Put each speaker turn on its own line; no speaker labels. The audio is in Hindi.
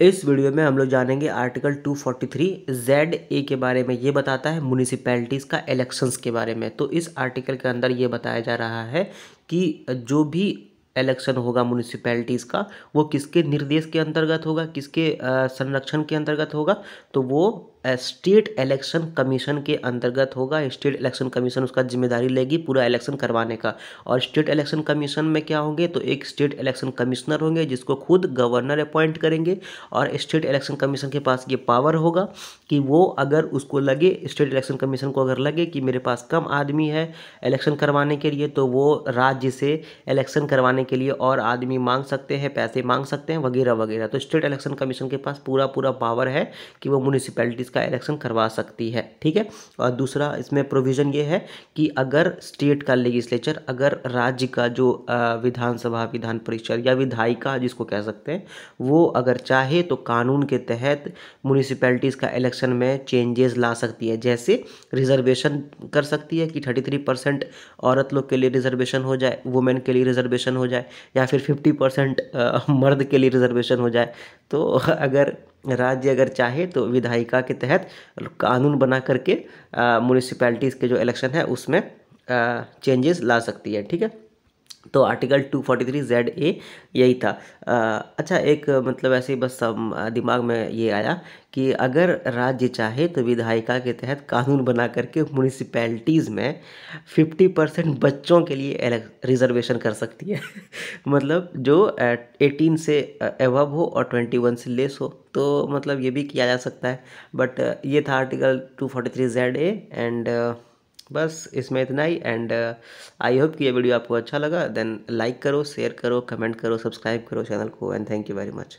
इस वीडियो में हम लोग जानेंगे आर्टिकल 243 जेड ए के बारे में ये बताता है म्यूनिसिपैलिटीज़ का इलेक्शंस के बारे में तो इस आर्टिकल के अंदर ये बताया जा रहा है कि जो भी इलेक्शन होगा म्यूनिसिपैलिटीज़ का वो किसके निर्देश के अंतर्गत होगा किसके संरक्षण के अंतर्गत होगा तो वो स्टेट इलेक्शन कमीशन के अंतर्गत होगा स्टेट इलेक्शन कमीशन उसका जिम्मेदारी लेगी पूरा इलेक्शन करवाने का और स्टेट इलेक्शन कमीशन में क्या होंगे तो एक स्टेट इलेक्शन कमिश्नर होंगे जिसको खुद गवर्नर अपॉइंट करेंगे और स्टेट इलेक्शन कमीशन के पास ये पावर होगा कि वो अगर उसको लगे स्टेट इलेक्शन कमीशन को अगर लगे कि मेरे पास कम आदमी है इलेक्शन करवाने के लिए तो वो राज्य से इलेक्शन करवाने के लिए और आदमी मांग सकते हैं पैसे मांग सकते हैं वगैरह वगैरह तो स्टेट इलेक्शन कमीशन के पास पूरा पूरा पावर है कि वो म्यूनिसिपैलिटी इसका इलेक्शन करवा सकती है ठीक है और दूसरा इसमें प्रोविज़न ये है कि अगर स्टेट का लेजिस्लेचर अगर राज्य का जो विधानसभा विधान परिषद या विधायिका जिसको कह सकते हैं वो अगर चाहे तो कानून के तहत म्यूनिसपैलिटीज़ का इलेक्शन में चेंजेस ला सकती है जैसे रिजर्वेशन कर सकती है कि थर्टी थ्री परसेंट औरत लोग के लिए रिजर्वेशन हो जाए वुमेन के लिए रिजर्वेशन हो जाए या फिर फिफ्टी परसेंट मर्द के लिए रिजर्वेशन हो जाए तो अगर राज्य अगर चाहे तो विधायिका के तहत कानून बना करके म्यूनिसिपैलिटीज़ के जो इलेक्शन है उसमें चेंजेस ला सकती है ठीक है तो आर्टिकल 243 जेड ए यही था आ, अच्छा एक मतलब ऐसे ही बस सब दिमाग में ये आया कि अगर राज्य चाहे तो विधायिका के तहत कानून बना करके म्यूनिसपैलिटीज़ में 50 परसेंट बच्चों के लिए रिजर्वेशन कर सकती है मतलब जो 18 से एवब हो और 21 से लेस हो तो मतलब ये भी किया जा सकता है बट ये था आर्टिकल 243 जेड ए एंड बस इसमें इतना ही एंड आई होप कि ये वीडियो आपको अच्छा लगा देन लाइक करो शेयर करो कमेंट करो सब्सक्राइब करो चैनल को and thank you very much